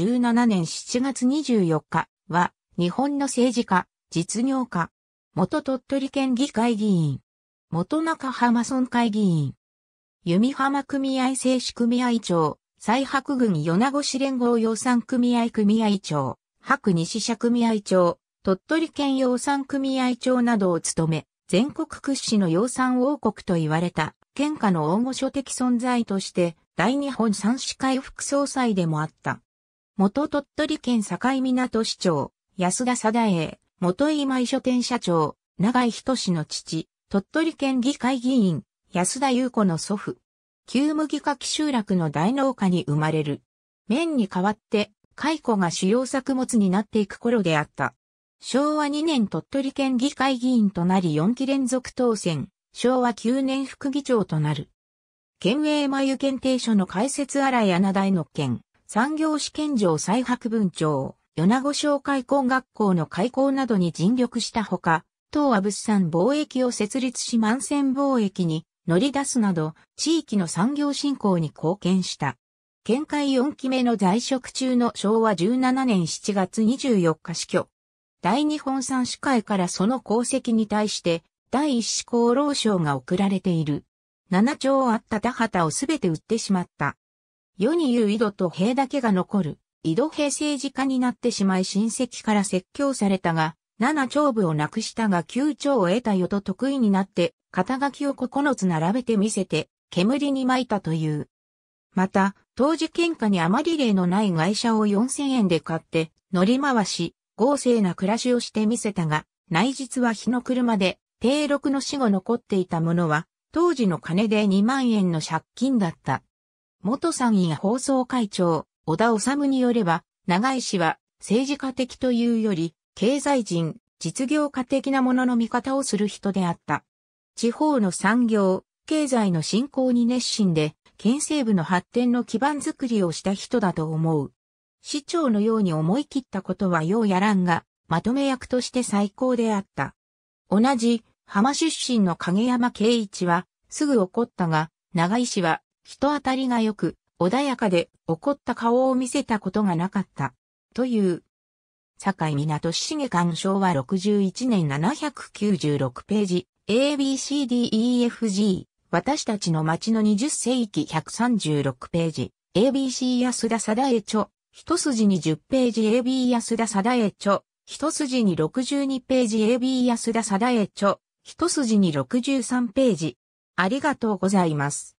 2017年7月24日は、日本の政治家、実業家、元鳥取県議会議員、元中浜村会議員、弓浜組合製紙組合長、最白郡米子市連合養蚕組合組合長、白西社組合長、鳥取県養蚕組合長などを務め、全国屈指の養蚕王国と言われた、県下の大御所的存在として、大日本産市会副総裁でもあった。元鳥取県境港市長、安田貞栄、元今井書店社長、長井仁の父、鳥取県議会議員、安田裕子の祖父。旧麦柿集落の大農家に生まれる。麺に代わって、蚕が主要作物になっていく頃であった。昭和2年鳥取県議会議員となり4期連続当選、昭和9年副議長となる。県営眉検定所の開設荒井穴大の県。産業試験場再博文庁、米子商会港学校の開校などに尽力したほか、東亜物産貿易を設立し満千貿易に乗り出すなど、地域の産業振興に貢献した。県会4期目の在職中の昭和17年7月24日死去。大日本産司会からその功績に対して、第一子功労賞が贈られている。7兆あった田畑をすべて売ってしまった。世に言う井戸と塀だけが残る、井戸平政治家になってしまい親戚から説教されたが、七丁部をなくしたが九丁を得たよと得意になって、肩書きを9つ並べてみせて、煙に巻いたという。また、当時喧嘩にあまり例のない外車を4000円で買って、乗り回し、豪勢な暮らしをしてみせたが、内実は日の車で、定六の死後残っていたものは、当時の金で2万円の借金だった。元参院放送会長、小田治によれば、長井氏は政治家的というより、経済人、実業家的なものの見方をする人であった。地方の産業、経済の振興に熱心で、県西部の発展の基盤づくりをした人だと思う。市長のように思い切ったことはようやらんが、まとめ役として最高であった。同じ、浜出身の影山圭一は、すぐ怒ったが、長井氏は人当たりが良く、穏やかで怒った顔を見せたことがなかった。という。堺港重官昭和61年796ページ、ABCDEFG、私たちの町の20世紀136ページ、ABC 安田貞栄著、一筋に10ページ AB 安田貞栄著、一筋に62ページ AB 安田貞栄著、一筋に63ページ。ありがとうございます。